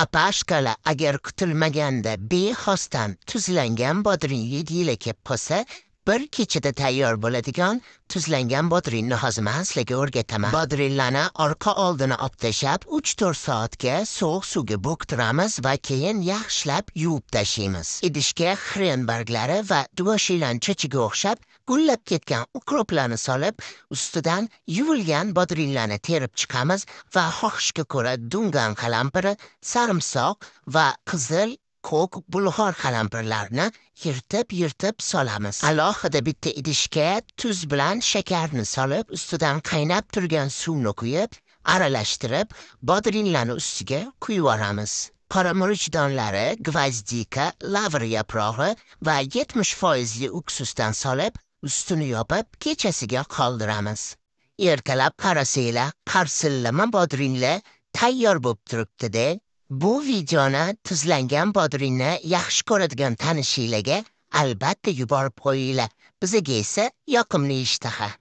apashkala agar kutilmaganda bexosdan tuzlangan bodring hid yili kep bir kechada tayyor bo'ladigan tuzlangan bodringni hozima sizlarga o'rgataman Bodrinlarni orqa oldini olib 3-4 soatga sovuq suvga bo'ktiramiz va keyin yaxshilab yuvib tashlaymiz idishga xren barglari va duvoshilan chichiga o'xshab gullab ketgan ukroplarni solib ustidan yuvilgan bodrinlarni terib chiqamiz va xohishga ko'ra dungan qalampiri sarimsoq va qizil ko'k bulg'or qalampirlarni yirtib yirtib solamiz alohida bitta idishga tuz bilan shakarni solib ustidan qaynab turgan suvni quyib aralashtirib bodringlarni ustiga quyib yuboramiz murich donlari gvazdika lavr yaprog'i va yetmish foizli uksusdan solib ustini yopib kechasiga qoldiramiz ertalab qarasanglar qarsillama bodringlar tayyor bo'lib turibdi Bu videoni tuzlangan Bodringni yaxshi ko'radigan tanishinglarga albatta yuborib qo'yinglar. Bizga esa yoqimli ishtaha.